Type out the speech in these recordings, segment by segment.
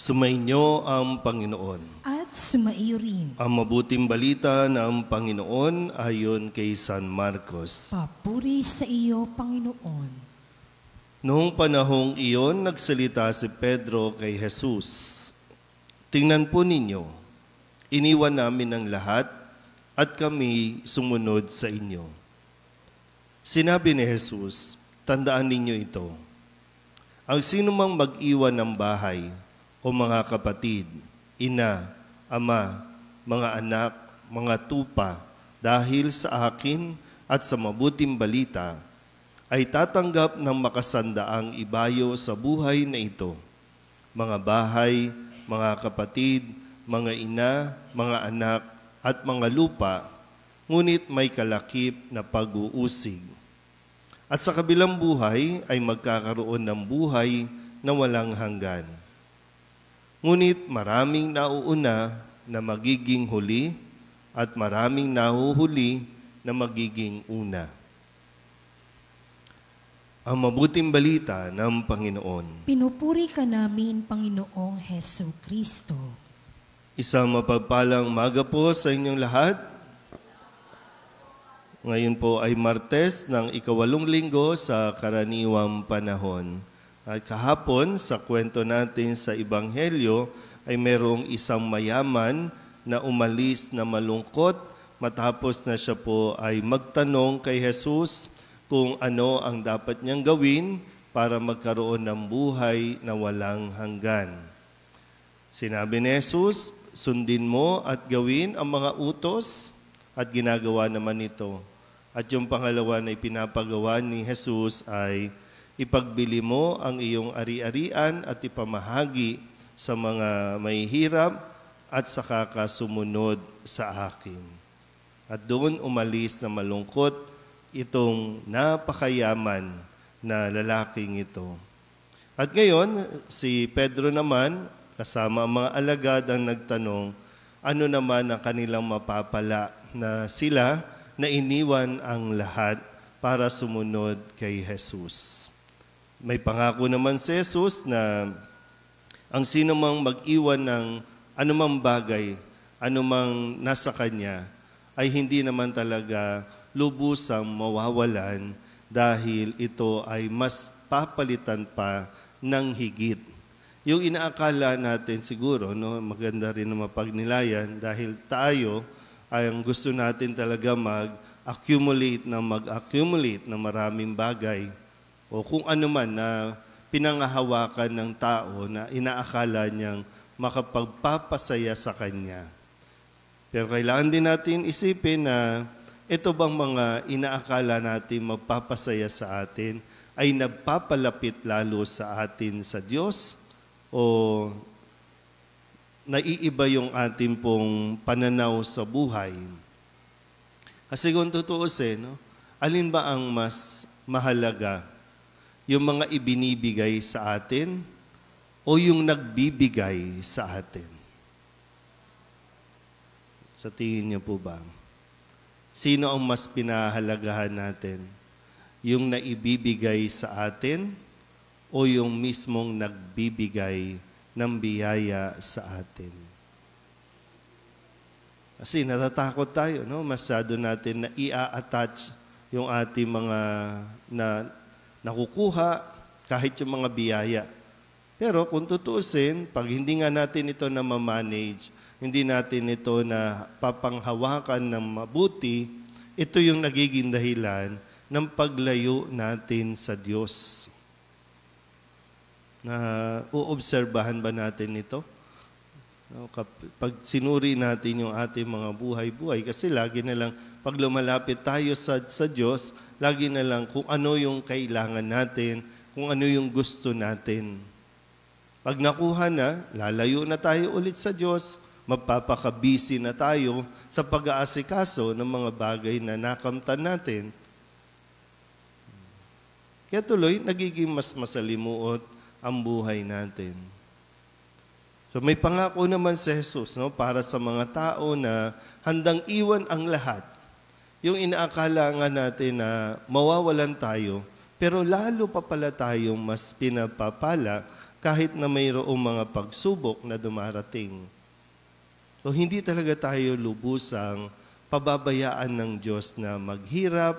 Sumainyo ang Panginoon. At sumaiyo rin. Ang mabuting balita ng Panginoon ayon kay San Marcos. Papuri sa iyo, Panginoon. Noong panahong iyon, nagsalita si Pedro kay Jesus. Tingnan po ninyo, iniwan namin ang lahat at kami sumunod sa inyo. Sinabi ni Jesus, tandaan ninyo ito. Ang sino mang mag-iwan ng bahay, o mga kapatid, ina, ama, mga anak, mga tupa, dahil sa akin at sa mabuting balita, ay tatanggap ng makasandaang ibayo sa buhay na ito. Mga bahay, mga kapatid, mga ina, mga anak, at mga lupa, ngunit may kalakip na pag-uusig. At sa kabilang buhay ay magkakaroon ng buhay na walang hanggan. Ngunit maraming nauuna na magiging huli at maraming nahuhuli na magiging una. Ang mabuting balita ng Panginoon. Pinupuri ka namin, Panginoong Heso Kristo. Isang mapagpalang maga po sa inyong lahat. Ngayon po ay Martes ng ikawalong linggo sa karaniwang panahon. Ay kahapon sa kwento natin sa Ebanghelyo ay merong isang mayaman na umalis na malungkot matapos na siya po ay magtanong kay Jesus kung ano ang dapat niyang gawin para magkaroon ng buhay na walang hanggan. Sinabi ni Jesus, sundin mo at gawin ang mga utos at ginagawa naman ito. At yung pangalawa na ipinapagawa ni Jesus ay Ipagbili mo ang iyong ari-arian at ipamahagi sa mga may hirap at sa ka sa akin. At doon umalis na malungkot itong napakayaman na lalaking ito. At ngayon, si Pedro naman, kasama ang mga alagad ang nagtanong, ano naman ang kanilang mapapala na sila na iniwan ang lahat para sumunod kay Jesus. May pangako naman si Jesus na ang sino mang mag-iwan ng anumang bagay, anumang nasa kanya, ay hindi naman talaga lubusang mawawalan dahil ito ay mas papalitan pa ng higit. Yung inaakala natin siguro, no, maganda rin na mapagnilayan dahil tayo ay ang gusto natin talaga mag-accumulate na mag-accumulate na maraming bagay o kung ano man na pinangahawakan ng tao na inaakala niyang makapagpapasaya sa kanya. Pero kailangan din natin isipin na ito bang mga inaakala natin magpapasaya sa atin ay nagpapalapit lalo sa atin sa Diyos o naiiba yung ating pong pananaw sa buhay. Kasi kung totoo tutuusin, eh, no, alin ba ang mas mahalaga? yung mga ibinibigay sa atin o yung nagbibigay sa atin? Sa tingin niyo po ba? Sino ang mas pinahalagahan natin? Yung naibibigay sa atin o yung mismong nagbibigay ng biyaya sa atin? Kasi natatakot tayo, no? Masyado natin na i attach yung ating mga na nakukuha kahit yung mga biyaya. Pero kung tutuusin, pag hindi nga natin ito na mamanage, hindi natin ito na papanghawakan ng mabuti, ito yung nagiging dahilan ng paglayo natin sa Diyos. Na uobserbahan ba natin ito? No, pag sinuri natin yung ating mga buhay-buhay, kasi lagi na lang, pag lumalapit tayo sa, sa Diyos, lagi na lang kung ano yung kailangan natin, kung ano yung gusto natin. Pag nakuha na, lalayo na tayo ulit sa Diyos, mapapakabisi na tayo sa pag-aasikaso ng mga bagay na nakamtan natin. Kaya tuloy, nagiging mas masalimuot ang buhay natin. So may pangako naman si Jesus no, para sa mga tao na handang iwan ang lahat. Yung inaakala nga natin na mawawalan tayo, pero lalo pa pala tayong mas pinapapala kahit na mayroong mga pagsubok na dumarating. So hindi talaga tayo lubusang pababayaan ng Diyos na maghirap,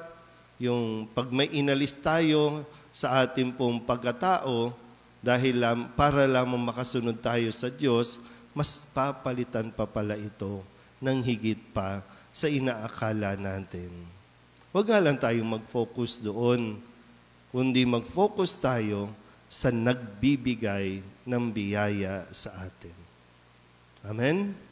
yung pag may inalis tayo sa ating pong pagkatao, dahil lam, para lamang makasunod tayo sa Diyos, mas papalitan pa pala ito ng higit pa sa inaakala natin. Huwag nga lang tayong mag-focus doon, kundi mag-focus tayo sa nagbibigay ng biyaya sa atin. Amen?